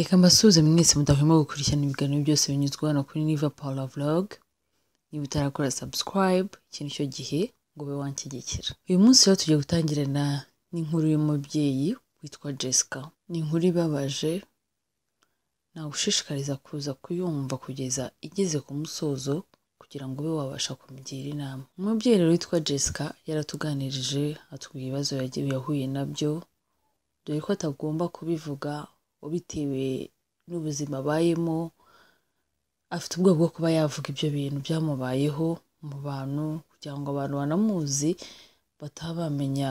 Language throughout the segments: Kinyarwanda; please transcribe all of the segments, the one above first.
reka mbasuhuze mwese mudahwema gukurikirana ibiganiro byose binyuzwa hano kuri niva paula vlog niba utarakora subscribe iki nicyo gihe ngo ube wanshyigikira uyu munsi rero tugiye gutangirana n'inkuru y'umubyeyi witwa jessica ni inkuru ibabaje ushishikariza kuza kuyumva kugeza igeze ku musozo kugira ngo ube wabasha kumugira inama umubyeyi rero witwa jessica yaratuganirije atubwira ibibazo yahuye nabyo dore ko atagomba kubivuga bitewe n'ubuzima abayemo afite ubwoba bwo kuba yavuga ibyo bintu byamubayeho mu bantu kugira ngo abantu banamuzi bataba bamenya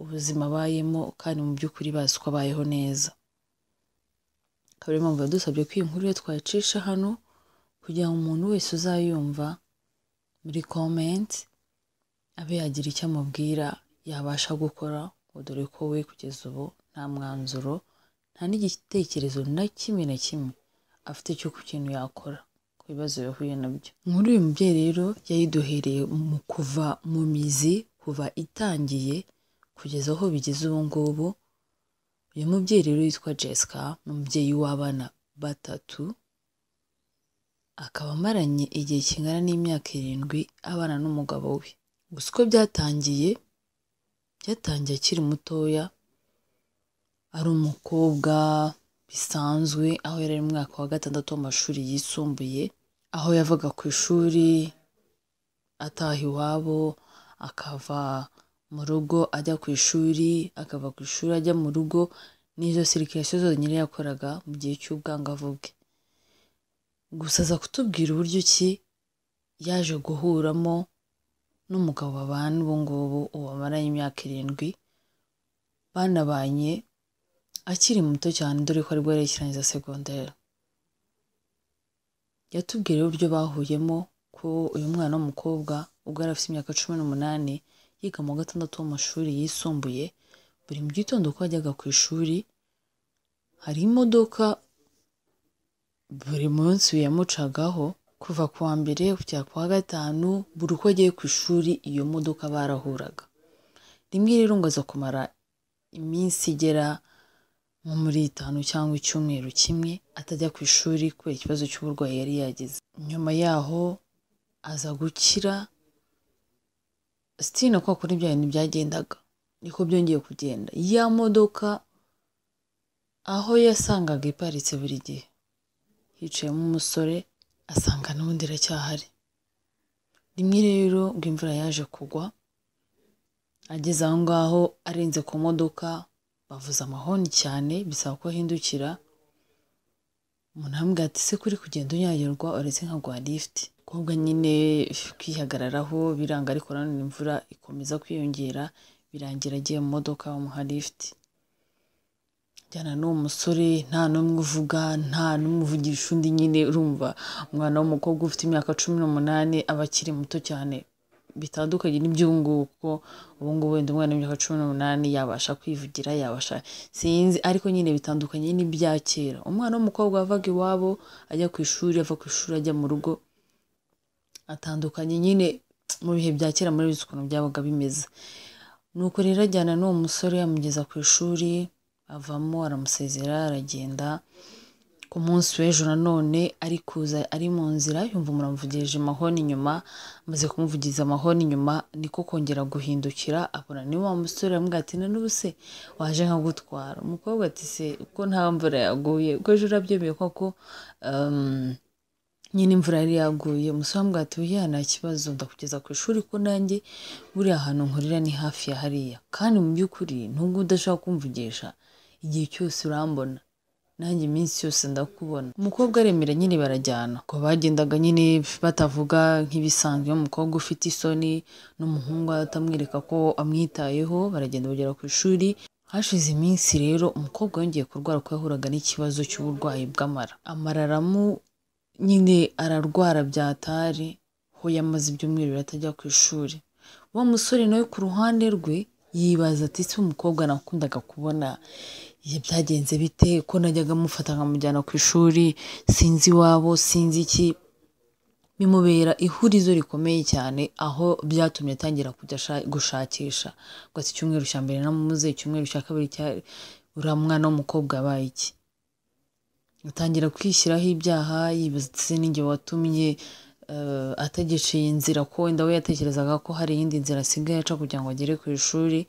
ubuzima abayemo kandi mu by'ukuri bazi ko abayeho neza akaba ariyo mpamvu yadusabye ko iyi nkuru yo twayicisha hano kugira ngo umuntu wese uzayumva muri komenti abe yagira icyo amubwira yabasha gukora ngo dore ko we kugeza ubu nta mwanzuro nta n'igitekerezo na kimwe na kimwe afite cyo ku kintu yakora ku bibazo yahuye nabyo muri uyu mubyeyi rero yayiduhereye mu kuva mu mizi kuva itangiye kugeza aho bigeze ubu ngubu uyu mubyeyi rero yitwa Jessica ni umubyeyi w'abana batatu akaba amaranye igihe kingana n'imyaka irindwi abana n'umugabo we gusa uko byatangiye byatangiye akiri mutoya ari umukobwa bisanzwe aho yari ari mu mwaka wa gatandatu w'amashuri yisumbuye, aho yavaga ku ishuri ataha iwabo, akava mu rugo ajya ku ishuri, akava ku ishuri ajya mu rugo, n'izo sirikasiyo zonyine yakoraga mu gihe cy'ubwangavu bwe. Gusa aza kutubwira uburyo ki yaje guhuramo n'umugabo babana ubu ngubu, ubu imyaka irindwi, banabanye akiri muto cyane dore ko aribwo yarekirangiza segonderi yatubwira uburyo bahuyemo ko uyu mwana w'umukobwa ubwo yari afite imyaka cumi n'umunani yiga mu gatandatu w'amashuri yisumbuye buri mu gitondo ko yajyaga ku ishuri hari imodoka buri munsi yamucagaho kuva ku wa mbere kugera ku wa gatanu buri uko agiye ku ishuri iyo modoka barahuraga rimwe rero ngo aza kumara iminsi igera nko muri itanu cyangwa icyumweru kimwe atajya ku ishuri kubera ikibazo cy'uburwayi yari yagize nyuma yaho aza gukira sitiri na kwa kuri bya bintu byagendaga niko byongeye kugenda ya modoka aho yasangaga iparitse buri gihe hicayemo umusore asanga n'ubundi iracyahari rimwe rero ubwo imvura yaje kugwa ageze aho ngaho arenze ku modoka bavuza amahoni cyane bisaba ko ahindukira umuntu arambwira ati se kuri kugenda unyagirwa uretse nka gwa lifuti kobwa nyine kwihagararaho biranga ariko nanone imvura ikomeza kwiyongera birangira agiye mu modoka bamuha lifuti njyana n'uwo musore nta n'umwe uvuga nta n'umwe uvugisha undi nyine urumva umwana w'umukobwa ufite imyaka cumi n'umunani aba akiri muto cyane bitandukanye n'iby'ubu ngubu ubu ngubu wenda umwana w'imyaka cumi n'umunani yabasha kwivugira yabasha sinzi ariko nyine bitandukanye n'ibya kera umwana w'umukobwa wavaga iwabo ajya ku ishuri ava ku ishuri ajya mu rugo atandukanye nyine mu bihe bya kera muri bizi ukuntu byabaga bimeze nuko rero ajyana n'uwo musore amugeza ku ishuri avamo aramusezera aragenda ku munsi w'ejo nanone ari kuza ari mu nzira yumva umuntu amuvugeje amahoni nyuma amaze kumuvugiza amahoni nyuma niko kongera guhindukira abona ni wa musore aramubwira n’ubuse nanone se waje nkagutwara umukobwa ati se ko nta mvura yaguye ko ejo urabyemeye koko nyine imvura yari yaguye umusore amubwira nta kibazo ndakugeza ku ishuri ko nanjye buriya ahantu nkorera ni hafi ya hariya kandi mu by'ukuri nubwo udashobora kumvugisha igihe cyose urambona nanjye iminsi yose ndakubona umukobwa aremera nyine barajyana ko bagendaga nyine batavuga nk'ibisanzwe umukobwa ufite isoni n'umuhungu atamwereka ko amwitayeho baragenda bagera ku ishuri hashize iminsi rero umukobwa yongeye kurwara ko yahuraga n'ikibazo cy'uburwayi bw'amara amara nyine ararwara byatari ho yamaze ibyumweru atajya ku ishuri uwo musore nawe ku ruhande rwe yibaza ati si umukobwa nakundaga kubona byagenze bite ko najyaga mufata nkamujyana ku ishuri sinzi iwabo sinzi iki bimubera ihurizo rikomeye cyane aho byatumye atangira kujya gushakisha ngo ati icyumweru cya mbere namumuze icyumweru cya kabiri uriya mwana w'umukobwa yabaye iki atangira kwishyiraho ibyaha yibaza n'inge watumye eh, atagiciye inzira ko wenda we yatekerezaga ko hari iyindi nzira asigaye aca kugira ngo agere ku ishuri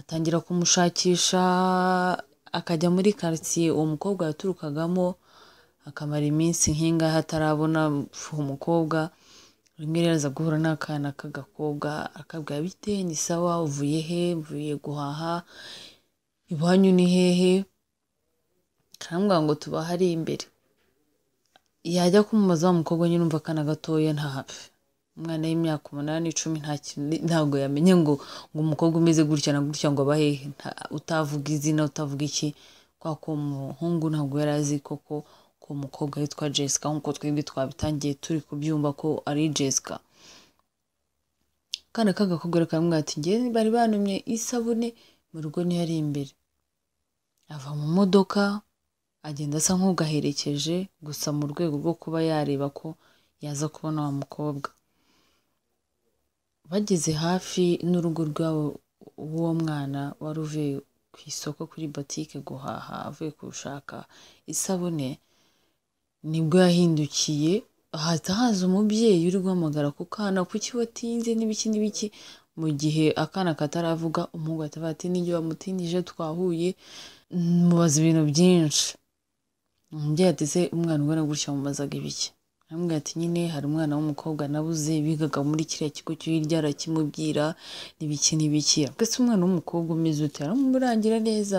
atangira kumushakisha akajya muri karitsiye uwo mukobwa yaturukagamo akamara iminsi nk'ingahe atarabona umukobwa rimwe rero aza guhura n'akana k'agakobwa akabwira bite ni sawa uvuye he uvuye guhaha iwanyu ni hehe karamubwira ngo tubahari imbere yajya kumubaza wa mukobwa nyine umva akana gatoya nta hafi umwana y'imyaka umunani icumi ntabwo yamenye ngo ngo umukobwa umeze gutya na gutya ngo abahehe utavuga izina utavuga iki kwa ko umuhungu ntabwo yari azi koko ko umukobwa witwa jessica nk'uko twebwe twabitangiye turi kubyumva ko ari jessica akana k'agakobwa karamubwira ati ngewe bari banumye isabune mu rugo niyo ari imbere ava mu modoka agenda asa nk'ugaherekeje gusa mu rwego rwo kuba yareba ko yaza kubona wa mukobwa bageze hafi n'urugo rw'uwo mwana wari uvuye ku isoko kuri botike guhaha avuye gushaka isabune nibwo yahindukiye hahita haza umubyeyi uri guhamagara ku kana kuki watinze n'ibiki n'ibiki mu gihe akana kataravuga umuhungu ahita ati n'ibyo bamutinije twahuye mubaza ibintu byinshi umubyeyi ateze umwana ungana gutya mubazaga ibiki aramubwira ati nyine hari umwana w'umukobwa nabuze bigaga muri kiriya kigo cyo hirya arakimubwira n'ibiki n'ibiki mbese umwana w'umukobwa umeze ute aramurangira neza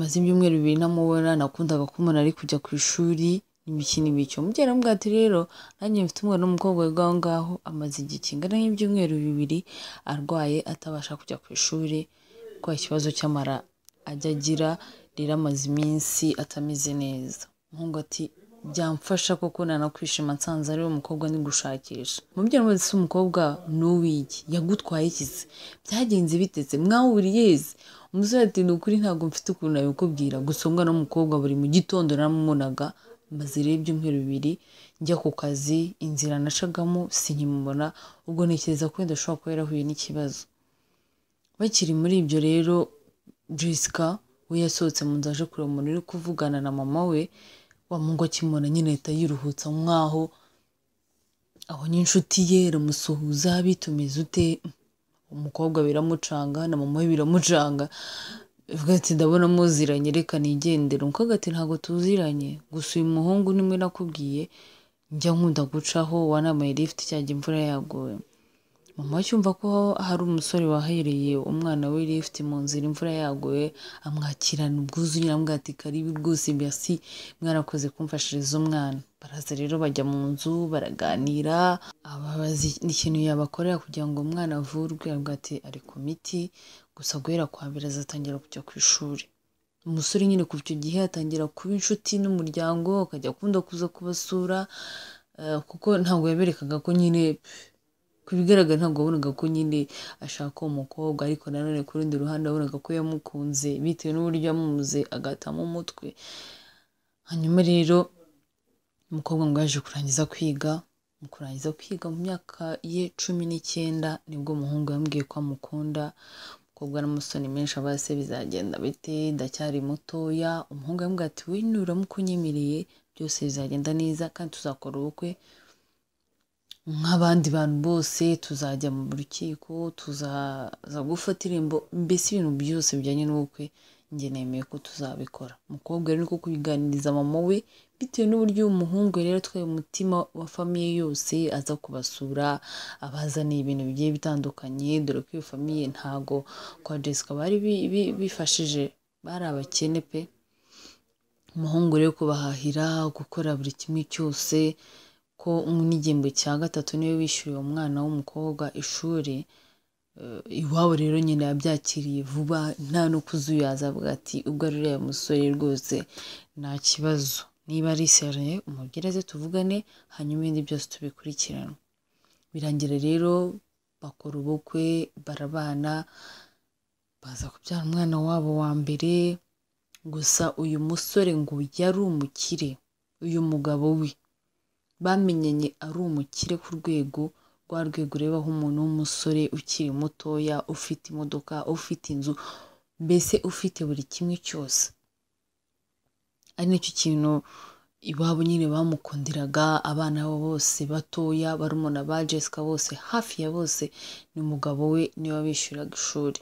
maze ibyumweru bibiri namubona nakundaga kumubona ari kujya ku ishuri n'ibiki n'ibiki umubyeyi aramubwira ati rero nanjye mfite umwana w'umukobwa wiga aho ngaho amaze igihe kingana nk'ibyumweru bibiri arwaye atabasha kujya ku ishuri kubera ikibazo cy'amara ajya agira rero amaze iminsi atameze neza umuhungu ati byamfasha koko kwishima nsanze ari umukobwa ni gushakisha mubyara wese umukobwa ni yagutwaye ikizi byagenze bitetse mwawuriyeze umusore ati ni ukuri ntabwo mfite ukuntu nabikubwira gusonga n'umukobwa buri mu gitondo naramubonaga maze rero ibyumweru bibiri njya ku kazi inzira nashagamo sinkimubona ubwo ntekereza ko wenda ashobora kuba yarahuye n'ikibazo bakiri muri ibyo rero jisika we yasohotse mu nzu aje kureba umuntu uri kuvugana na mama we wa mungo akimubona nyine ahita yiruhutsa nk'aho abonye inshuti ye aramusuhuza bitumiza ute umukobwa biramucanga na mama we biramucanga bivuga ati ndabona muziranye reka nigendera umukobwa ati ntabwo tuziranye gusa uyu muhungu nimwe nakubwiye njya nkunda gucaho wanamuye lifuti cyangwa imvura yaguye mama cyumva ko hari umusore wahereye umwana we lift mu nzira imvura yaguye amwakirana ubwuzu aramubwira ati karibu rwose mbese mwarakoze kumfashiriza umwana baraza rero bajya mu nzu baraganira ababaza ikintu yabakorera kugira ngo umwana avurwe ati ari ku miti gusa guhera kwa mbere azatangira kujya ku ishuri umusore nyine kuva icyo gihe atangira kuba inshuti n'umuryango akajya akunda kuza kubasura eh, kuko ntabwo yaberekaga ko nyine ku bigaragara ntabwo wabonaga ko nyine ashaka uwo mukobwa ariko nanone ku rundi ruhande wabonaga ko yamukunze bitewe n'uburyo yamuze agatamo umutwe hanyuma rero umukobwa ngo yaje kurangiza kwiga mu kurangiza kwiga mu myaka ye cumi n'icyenda nibwo umuhungu yambwiye ko amukunda umukobwa n'amusoni menshi aba se bizagenda bite ndacyari mutoya umuhungu yambwira ati winura uramutse unyemereye byose bizagenda neza kandi tuzakora ubukwe nk'abandi bantu bose tuzajya mu rukiko tuzaza gufata irembo mbese ibintu byose bijyanye n'ubukwe njye nemeye ko tuzabikora umukobwa rero ko kubiganiriza mama we bitewe n'uburyo umuhungu rero atwaye umutima wa famiye yose aza kubasura abazaniye ibintu bigiye bitandukanye dore ko iyo famiye ntago kwa jesica bari bifashije bari abakene pe umuhungu rero kubahahira gukora buri kimwe cyose ko n'igihembwe cya gatatu niwe wishyuriye umwana w'umukobwa ishuri eh, iwabo rero nyine yabyakiriye vuba nta no kuzuyaza avuga ati ubwo ari uriya musore rwose nta kibazo niba ari seriye umubwiraze tuvugane hanyuma ibindi byose tubikurikirane birangira rero bakora ubukwe barabana baza kubyara umwana wabo wa mbere gusa uyu musore ngo yari umukire uyu mugabo we bamenyanye ari umukire ku rwego rwa rwego urebaho umuntu w'umusore ukiri mutoya ufite imodoka ufite inzu mbese ufite buri kimwe cyose ari nicyo kintu iwabo nyine bamukundiraga abana bo bose batoya barumuna ba jessica bose hafi ya bose ni umugabo we niwe bishyuraga ishuri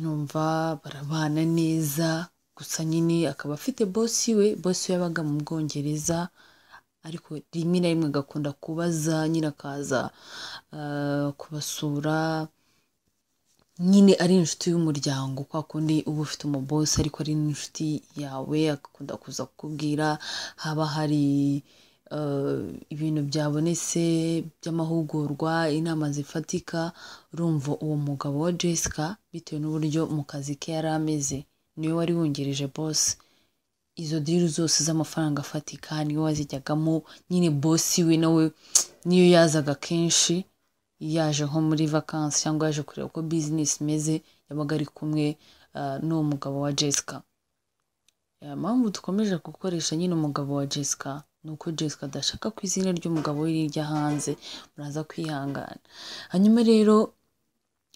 numva barabana neza gusa nyine akaba afite bosi we bosi we yabaga mu bwongereza ariko rimwe na rimwe agakunda kubaza nyine akaza eh, kubasura nyine ari inshuti y'umuryango kwa kundi uba ufite umubose ariko ari n'inshuti yawe agakunda kuza kukubwira haba hari eh, ibintu byabonetse by'amahugurwa inama zifatika urumva uwo mugabo wa jessica bitewe n'uburyo mu kazi ke yari ameze niwe wari wungirije bose izo diri zose z'amafaranga afatika niwe wazijyagamo nyine bosi we nawe niyo yazaga kenshi yaje nko muri vakansi cyangwa yaje kureba uko bizinesi imeze yabaga ari kumwe ah, n'uwo mugabo wa jessica eh, mpamvu dukomeje gukoresha nyine umugabo wa jessica ni uko jessica adashaka ko izina ry'umugabo we rirya hanze muraza kwihangana hanyuma rero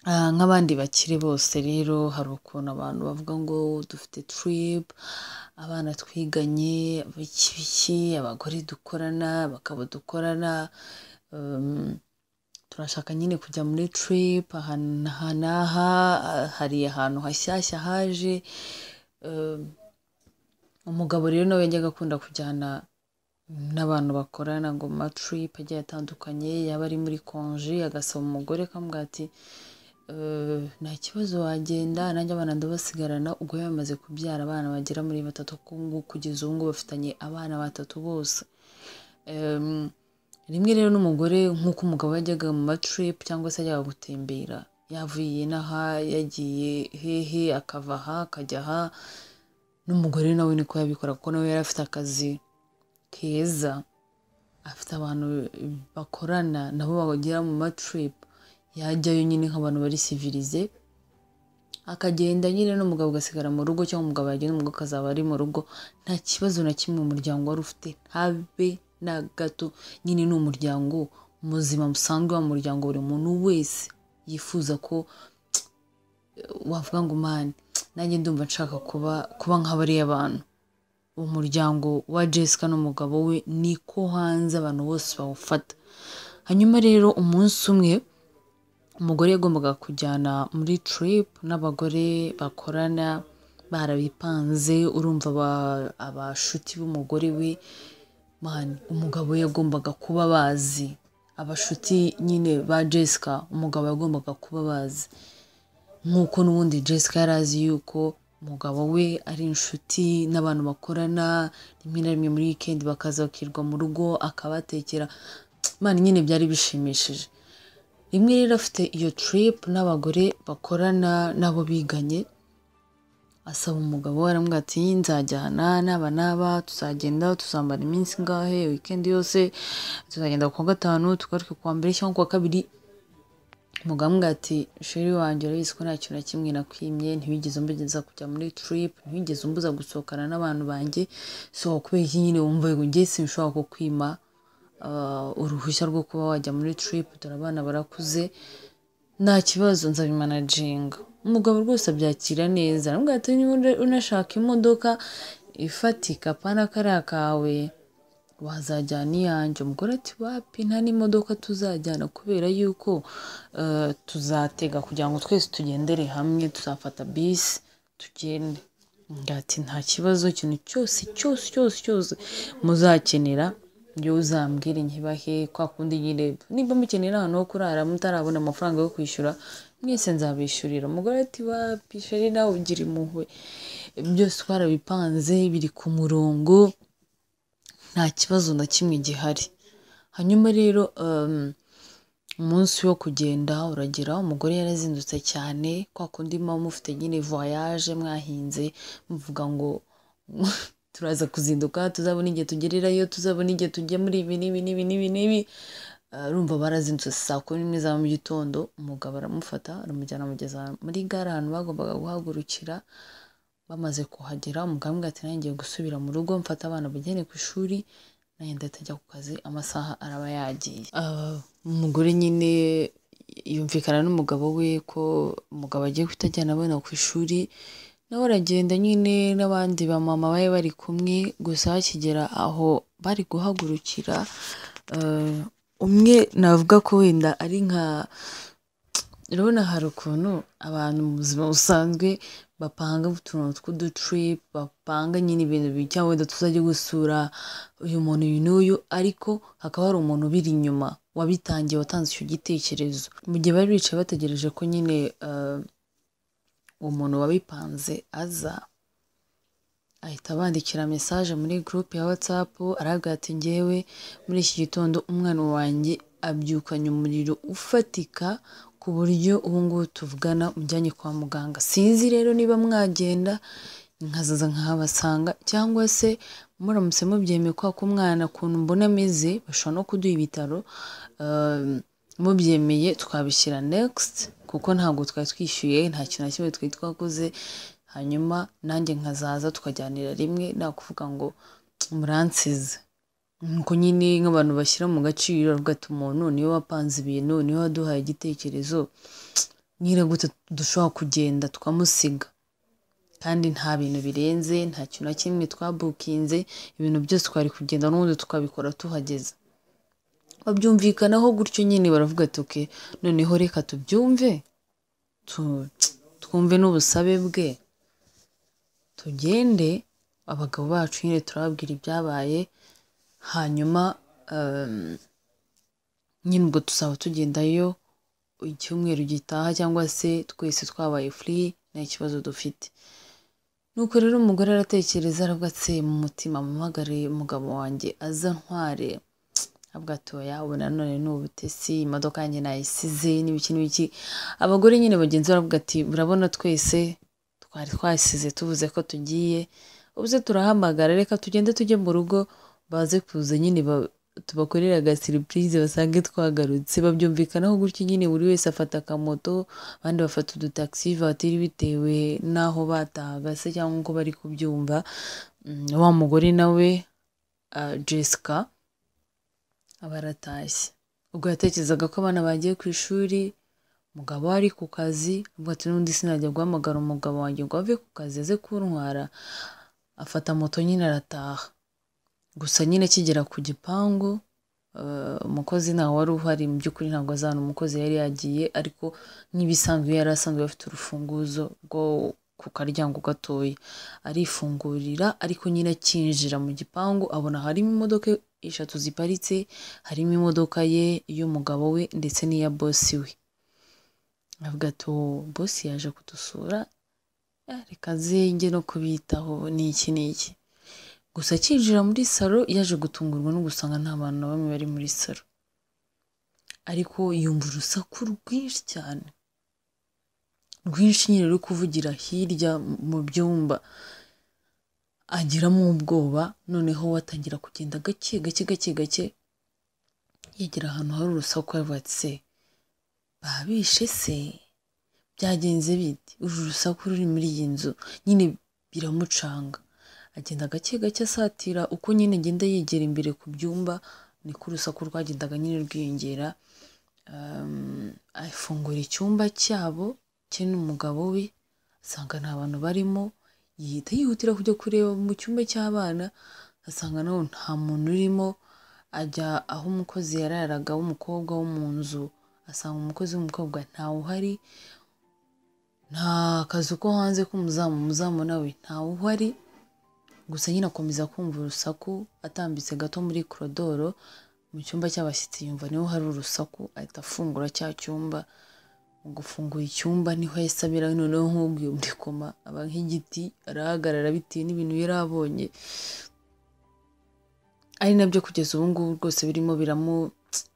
Ah, nk'abandi bakiri bose rero hari ukuntu abantu bavuga ngo dufite turibu abana twiganye bikibiki abagore dukorana abagabo dukorana um, turashaka nyine kujya muri turipu aha n'aha hari ahantu hashyashya haje um, umugabo rero nawe yajyaga akunda kujyana n'abantu bakorana ngo maturipu agiye atandukanye yaba ari muri konji agasaba umugore akamubwira ati Eh, nta kibazo wagenda nanjye abana ndabasigarana ubwo bamaze kubyara abana bagera muri batatu kugeza ubu ngubu bafitanye abana batatu bose rimwe rero n'umugore nk'uko umugabo yajyaga mu matiripu cyangwa se yajyaga gutembera yavuye inaha yagiye hehe akava aha akajya aha n'umugore nawe niko yabikora kuko nawe yari afite akazi keza afite abantu bakorana nabo bagera mu matiripu yajyayo nyine nk'abantu bari sivirize akagenda nyine n'umugabo ugasigara mu rugo cyangwa umugabo yagenda umugabo akazaba ari mu rugo nta kibazo na kimwe umuryango wari ufite habe na gato nyine ni umuryango muzima musanzwe wa muryango buri muntu wese yifuza ko wavuga ngo mani nanjye ndumva nshaka kuba kuba nk'abariya bantu umuryango wa jessica n'umugabo we ni ko hanze abantu bose bawufata hanyuma rero umunsi umwe umugore yagombaga kujyana muri tiripu n'abagore bakorana barabipanze urumva abashuti b'umugore we umugabo yagombaga kuba bazi abashuti nyine ba jessica umugabo yagombaga kuba bazi nk'uko n'ubundi jessica yari azi yuko umugabo we ari inshuti n'abantu bakorana rimwe na rimwe muri wikendi bakaza bakirwa mu rugo akabatekera imana nyine byari bishimishije rimwe rero afite iyo tiripu n'abagore bakorana n'abo biganye asaba umugabo we aramubwira ati nzajyana n'aba n'aba tuzagenda tuzambara iminsi ngahe wikendi yose tuzagenda ku wa gatanu tugaruke ku wa mbere cyangwa ku wa kabiri umugabo amubwira ati sheri wanjye urabizi ko nta kintu na kimwe nakwimye ntiwigeze umbugeza kujya muri tiripu ntiwigeze umbuza gusohokana n'abantu banjye so kubera iki nyine wumva ngo njye sinshobora kukwima Uh, uruhushya rwo kuba wajya muri tiripu dore abana barakuze nta kibazo nzabimanaginga umugabo rwose abyakira neza aramubwira ati unashaka imodoka ifatika pana kariya kawe wazajyana iyanjye umugore ati wapi nta n'imodoka tuzajyana kubera yuko uh, tuzatega kugira ngo twese tugendere hamwe tuzafata bisi tugende ati nta kibazo ikintu cyose cyose cyose cyose muzakenera njyewe uzambwire inkibahe kwa kundi nyine nimba mukenera ahantu ho kurara mutarabona amafaranga yo kwishyura mwese nzabishyurira umugore ati wa pisheri nawe ugira impuhwe byose twarabipanze biri ku murongo nta kibazo na kimwe gihari hanyuma rero umunsi um, wo kugenda uragera umugore yarazindutse cyane kwa kundi muba mufite nyine voyage mwahinze mvuga ngo turaza kuzinduka tuzabona igihe tugererayo tuzabona igihe tujya muri ibi n'ibi n'ibi n'ibi n'ibi ah, urumva barazindutse saa kumi n'imwe za mu gitondo umugabo aramufata aramujyana amugeza muri gare ahantu bagombaga guhagurukira bamaze kuhagera umugambwe ati ngiye gusubira mu rugo mfata abana bajyane ku ishuri nanjye ndahita ku kazi amasaha araba yagiye ah, umugore nyine yumvikana n'umugabo we ko umugabo agiye kutajyana abana ku ishuri nawe aragenda nyine n'abandi bamama bari bari kumwe gusa hakigera aho bari guhagurukira eh, umwe navuga ko wenda ari nka urabona hari ukuntu abantu mu buzima busanzwe bapanga utuntu tw'udutiripu bapanga nyine ibintu bijya wenda tuzajya gusura uyu muntu uyu n'uyu ariko hakaba hari umuntu ubiri inyuma wabitangiye watanze icyo gitekerezo mu gihe bari bicaye bategereje ko nyine eh, umuntu wabipanze aza ahita abandikira mesaje muri gurupe ya watsapu arabwira ati ngewe muri iki gitondo umwana wanjye abyukanye umuriro ufatika ku buryo ubu ngubu tuvugana umujyanye kwa muganga sinzi rero niba mwagenda nkazaza nkahabasanga cyangwa se muramutse mubyemeye kwa k'umwana ukuntu mbona ameze bashobora no kuduha ibitaro ehm, mubyemeye twabishyira next kuko ntabwo twari twishyuye nta kintu na kimwe twari twakoze hanyuma nanjye nkazaza tukajyanira rimwe nakuvuga ngo muransize nuko nyine nk'abantu bashyira mu gaciro aravuga umuntu niwe wapanze ibintu niwe waduhaye igitekerezo gute dushobora kugenda tukamusiga kandi nta bintu birenze nta kintu na kimwe twabukinze ibintu byose twari kugenda n'ubundi tukabikora tuhageze babyumvikanaho gutyo nyine baravuga ati oke noneho reka tubyumve twumve n'ubusabe bwe tugende abagabo bacu nyine turababwira ibyabaye hanyuma ehm, nyine ubwo tuzaba tugendayo icyumweru gitaha cyangwa se twese twabaye furi nta kibazo dufite nuko rero umugore aratekereza aravuga ati mu mutima mpamagare umugabo wanjye aza ntware ahubwo atoya ubu ni ubutesi imodoka yanjye nayisize n'ibiki n'ibiki abagore nyine bagenzi baravuga ati urabona twese twari twasize tuvuze ko tugiye ubuze turahamagara reka tugende tujye mu rugo baze kuza nyine tubakorera agasiripurize basange twagarutse babyumvikanaho gutyo nyine buri wese afata akamoto abandi bafata udutaxi vatiri bitewe n'aho batahaga se cyangwa uko bari kubyumva mm, wa mugore nawe ah, jesica baratashye ubwo yatekerezaga ko abana bagiye ku ishuri umugabo ari ku kazi avuga ati n'undi sinajya guhamagara umugabo wanjye ngo ave ku kazi aze kuntwara afata moto nyine arataha gusa nyine kigera ku gipangu uh, umukozi ntawe wari uhari mu by'ukuri ntabwo azi umukozi yari yagiye ariko nk'ibisanzwe yari asanzwe afite urufunguzo rwo ku karyango gatoya arifungurira ariko nyine akinjira mu gipangu abona harimo imodoka eshatu ziparitse harimo imodoka ye y'umugabo we ndetse n'iya bosi we avuga ati bosi yaje kudusura ah, reka nzenge no kubitaho ni iki n'iki gusa akinjira muri salo yaje gutungurwa no gusanga nta bantu na bamwe bari muri salo ariko yumva urusaku rwinshi cyane rwinshi nyine ruri kuvugira hirya mu byumba agiramo ubwoba noneho we atangira kugenda gake gake gake gake yegera ahantu hari urusaku yavuga babishe se byagenze bite uru rusaku ruri muri iyi nzu nyine biramucanga agenda gake gake asatira uko nyine agenda yegera imbere ku byumba ni ko urusaku rwagendaga nyine rwiyongera afungura icyumba cyabo cye n'umugabo we asanga nta bantu barimo yihita yihutira kujya kureba mu cyumba cy'abana asanga naho nta muntu urimo ajya aho umukozi yararaga w'umukobwa wo mu nzu asanga umukozi w'umukobwa ntawe uhari nta kazu ko hanze k'umuzamu umuzamu nawe ntawe uhari gusa nyine akomeza kumva urusaku atambitse gato muri korodoro mu cyumba cy'abashyitsi yumva niho hari urusaku ahita afungura cya cyumba gufungura icyumba niho yahise noneho nk'ugiye muri koma aba nk'igiti arahagarara bitewe n'ibintu yari abonye ari nabyo kugeza ubu ngubu rwose birimo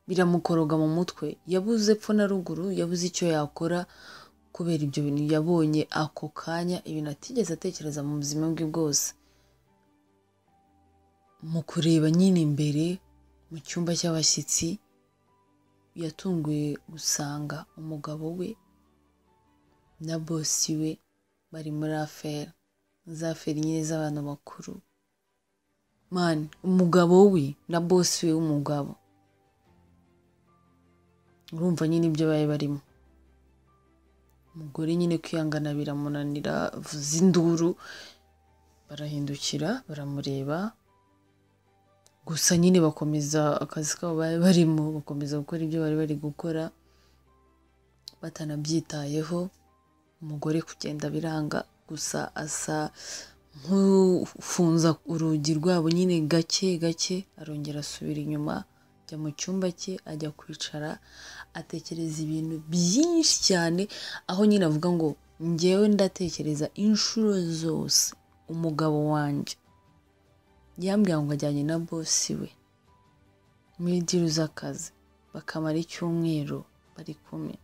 biramukoroga mu mutwe yabuze epfo na ruguru yabuze icyo yakora kubera ibyo bintu yabonye ako kanya ibintu atigeze atekereza mu buzima bwe bwose mu kureba nyine imbere mu cyumba cy'abashyitsi yatunguye gusanga umugabo we na bosi we bari muri aferi za aferi nyine z'abantu bakuru mani umugabo we na bosi we w'umugabo urumva nyine ibyo bari barimo umugore nyine kwihangana biramunanira avuza induru barahindukira baramureba gusa nyine bakomeza akazi kabo bari barimo bakomeza gukora ibyo bari bari gukora batanabyitayeho umugore kugenda biranga gusa asa nk'ufunza urugi rwabo nyine gake gake arongera asubira inyuma ajya mu cyumba cye ajya kwicara atekereza ibintu byinshi cyane aho nyine avuga ngo ngewe ndatekereza inshuro zose umugabo wanjye yambwira ngo ajyanye na bosi we muri diru z'akazi bakamara icyumweru bari kumwe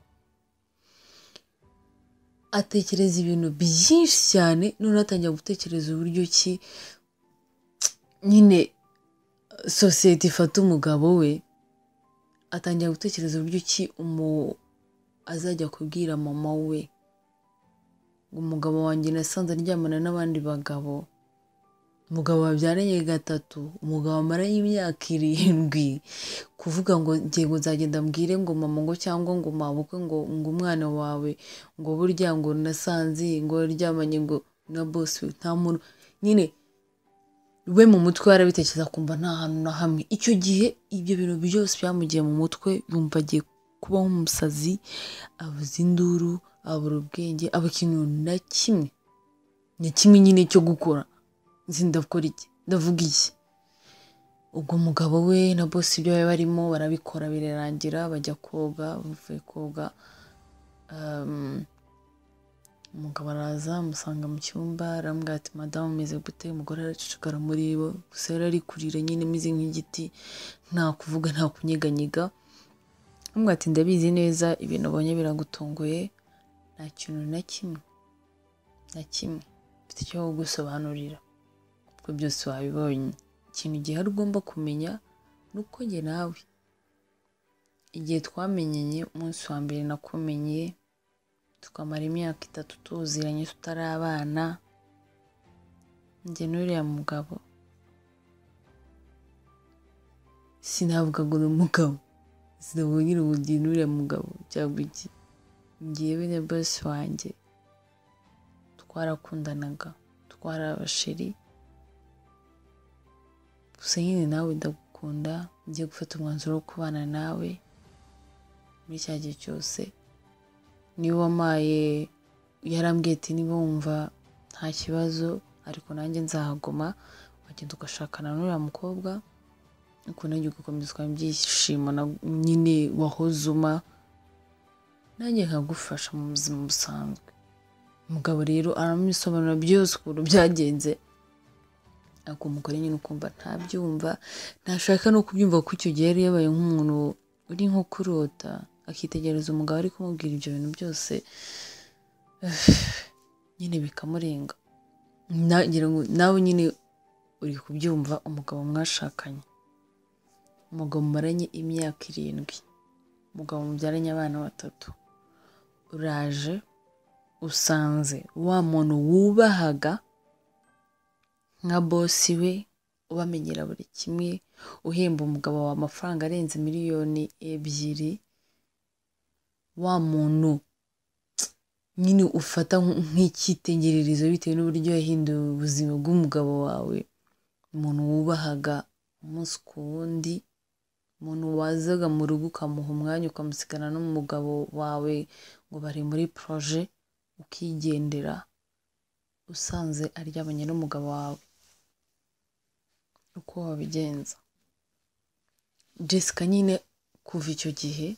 atekereza ibintu byinshi cyane noneho atangira gutekereza uburyo ki nyine sosiyete ifata umugabo we atangira gutekereza uburyo ki umu azajya kubwira mama we umugabo wanjye nasanze aryamana n'abandi bagabo umugabo babyaranye gatatu umugabo bamaranye imyaka irindwi kuvuga ngo ngingo nzagenda mbwire ngo mama ngo cyangwa ngo mabukwe ngo ngo umwana wawe ngo burya ngo nasanze ngo yaryamanye ngo na bosi nta muntu nyine we mu mutwe arabitekereza kumva nta hantu na hamwe icyo gihe ibyo bintu byose byamugiye mu mutwe yumva agiye kuba nk'umusazi abuze induru abura ubwenge aba ikintu na kimwe ni kimwe nyine cyo gukora nzi ndakora iki ndavuga iki ubwo umugabo we na bose ibyo bari barimo barabikora birarangira bajya koga bavuye koga ehm, umugabo araza amusanga mu cyumba aramubwira ati madamu umeze gute umugore aracicikara muri bo gusa yari ari kurira nyine ameze nk'igiti nta kuvuga nta kunyeganyega amubwira ati ndabizi neza ibintu ubonye biragutunguye nta kintu na kimwe na kimwe mfite icyo kugusobanurira ko byose wabibonye ikintu gihari ugomba kumenya ni uko njye nawe igihe twamenyeye umunsi wa mbere nakumenye tukamara imyaka itatu tuziranye abana njye n'uriya mugabo sinavuga ngo ni umugabo sinavuga ngo n'uriya mugabo cyangwa iki ngewe na bosi wanjye twarakundanaga twarabasheri gusa nyine nawe ndagukunda ngiye gufata umwanzuro wo kubana nawe muri cya gihe cyose niba wamaye yarambwiye ati niba wumva nta kibazo ariko nanjye nzahaguma wagenda ugashakana n'uriya mukobwa ariko nanjye ugakomeza ibyishimo nyine wahoze uma nanjye nkagufasha mu buzima busanzwe umugabo rero aramubisobanura byose ukuntu byagenze ariko umugore nyine ukumva ntabyumva ntashaka no kubyumva kuko icyo gihe yari yabaye nk'umuntu uri nko kurota akitegereza umugabo ari kumubwira ibyo bintu byose nyine bikamurenga nawe nyine uri kubyumva umugabo mwashakanye umugabo mumaranye imyaka irindwi umugabo mubyaranye abana batatu uraje usanze wa muntu wubahaga nka bosi we ubamenyera buri kimwe uhemba umugabo wawe amafaranga arenze miliyoni ebyiri wa muntu nyine ufata nk'icyitegererezo bitewe n'uburyo yahinduye ubuzima bw'umugabo wawe umuntu wubahaga umunsi ku wundi umuntu wazaga mu rugo ukamuha umwanya ukamusigana n'umugabo wawe ngo bari muri poroje ukigendera usanze aryamanye n'umugabo wawe uko wabigenza jessica nyine kuva icyo gihe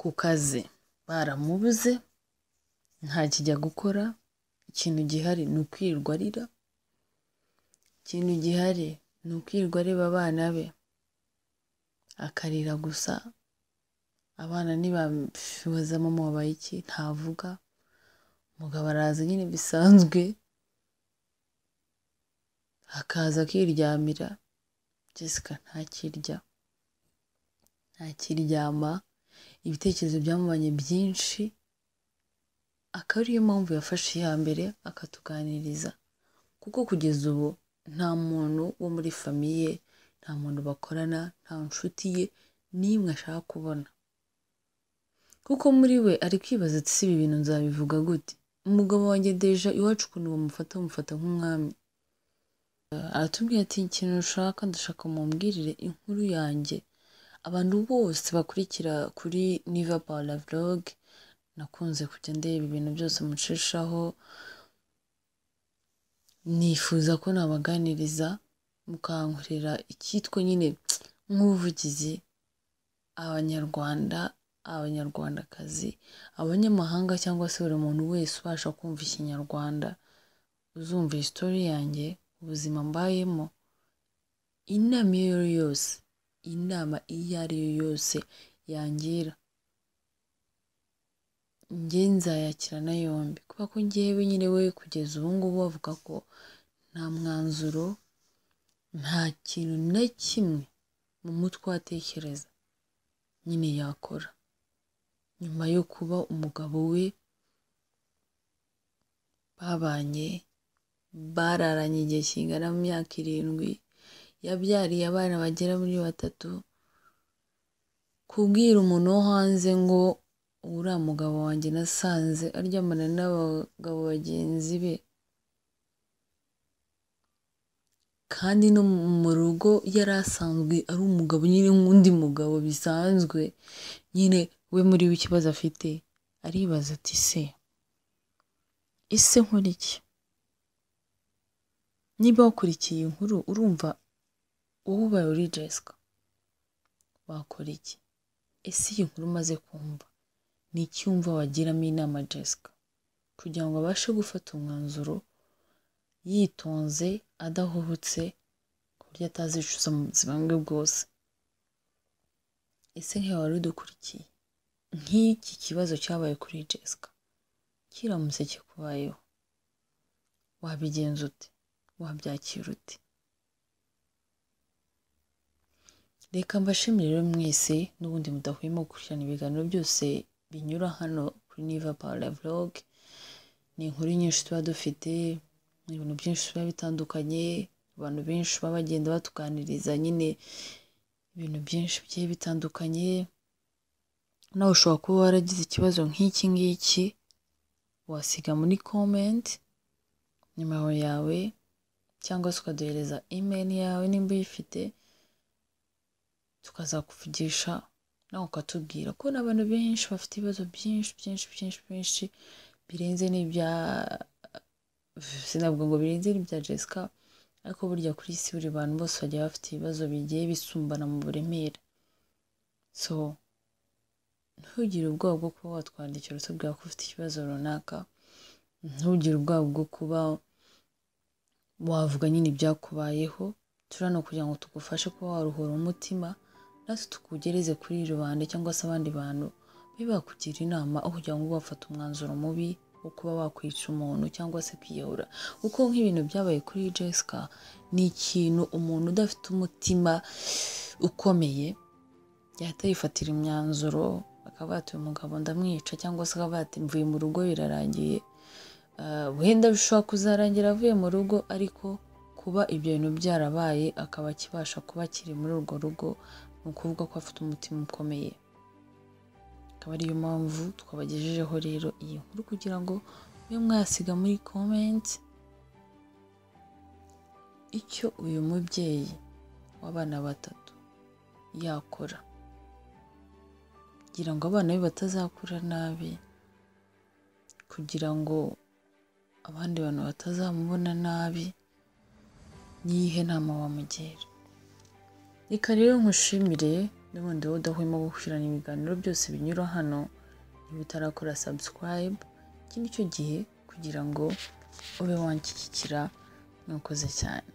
ku kazi baramubuze ntakijya gukora ikintu gihari ni ukwirwa arira ikintu gihari ni ukwirwa areba abana be akarira gusa abana ntibabibaza mama wabaye iki ntavuga umugabo araza nyine bisanzwe akaza akiryamira jessica ntakirya ntakiryama ibitekerezo byamubanye byinshi akaba ariyo mpamvu yafashe iya mbere akatuganiriza kuko kugeza ubu nta muntu wo muri famiye nta muntu bakorana nta nshuti ye n'imwe ashaka kubona kuko muri we ari kwibaza ati si ibi bintu nzabivuga gute umugabo wanjye deja iwacu ukuntu bamufata bamufata nk'umwami aratubwira ati ikintu ushaka ndashaka mumbwirire inkuru yanjye abantu bose bakurikira kuri niva paula vlog nakunze kujya ndeba ibintu byose mucishaho nifuza ko nabaganiriza mukankorera icyitwa nyine nk'ubuvugizi abanyarwanda abanyarwandakazi abanyamahanga cyangwa se buri muntu wese ubasha kumva ikinyarwanda uzumva iyi story yanjye ubuzima mbayemo inama iyo ari yo yose inama iyo ari yo yose yangira njye nzayakira na yombi kuba ko ngewe nyine we kugeza ubu ngubu bavuga ko nta mwanzuro nta kintu na kimwe mu mutwe watekereza nyine yakora nyuma yo kuba umugabo we babanye bararanye igihe kingana mu myaka irindwi yabyariye abana bagera muri batatu kubwira umuntu wo hanze ngo uriya mugabo wanjye nasanze aryamana n'abagabo bagenzi be kandi no mu rugo yari asanzwe ari umugabo nyine nk'undi mugabo bisanzwe nyine we muri we ikibazo afite aribaza ati se ese nkora iki niba wakurikiye iyi nkuru urumva wowe ubaye uri jesika wakora iki ese iyi nkuru umaze kumva ni icyumva wagiramo inama jesika kugira ngo abashe gufata umwanzuro yitonze adahuhutse ku buryo atazicuza mu buzima bwe bwose ese nk'iyo wari udukurikiye nk'iki kibazo cyabaye kuri jesika kiramutse kikubayeho wabigenza ute wabyakira ute reka mbashimire rero mwese n'ubundi mudahwema gukurikirana ibiganiro byose binyura hano kuri niva pawara vlog ni inkuru nyinshi tuba dufite ibintu byinshi biba bitandukanye abantu benshi baba bagenda batuganiriza nyine ibintu byinshi bigiye bitandukanye nawe ushobora kuba waragize ikibazo nk'iki ngiki wasiga muri komenti nyuma yawe cyangwa se ukaduhereza imeri yawe nimba uyifite tukaza kuvugisha nawe ukatubwira ko abantu benshi bafite ibibazo byinshi byinshi byinshi byinshi birenze n'ibya sinavuga ngo birenze n'ibya jesica ariko burya kuri isi buri bantu bose bagiye bafite ibibazo bigiye bisumbana mu buremere so ntugire ubwoba bwo kuba watwandikira utubwira ko ufite ikibazo runaka ntugire ubwoba bwo kuba wavuga nyine ibyakubayeho turano kugira ngo tugufashe kuba waruhura umutima natwe tukugereze kuri rubanda cyangwa se abandi bantu biba bakugira inama aho kugira ngo bafate umwanzuro mubi wo kuba wakwica umuntu cyangwa se kwiyahura kuko nk'ibintu byabaye kuri jessica ni ikintu umuntu udafite umutima ukomeye yahita yifatira imyanzuro akaba yatuye umugabo ndamwica cyangwa se akaba yati mu rugo birarangiye Eh, wenda bishobora kuzarangira avuye mu rugo ariko kuba ibyo bintu byarabaye akaba akibasha kuba akiri muri urwo rugo ni ukuvuga ko afite umutima ukomeye akaba ariyo mpamvu twabagejejeho rero iyi nkuru kugira ngo mube mwasiga muri komenti icyo uyu mubyeyi w'abana batatu yakora kugira ngo abana be batazakura nabi kugira ngo abandi bantu batazamubona nabi n'iyihe nama wamugira reka rero nkushimire n'ubundi wowe udahwema gukurikirana ibiganiro byose binyura hano niba utarakora sabusikarayibu iki ni cyo gihe kugira ngo ube wanshyigikira mwakoze cyane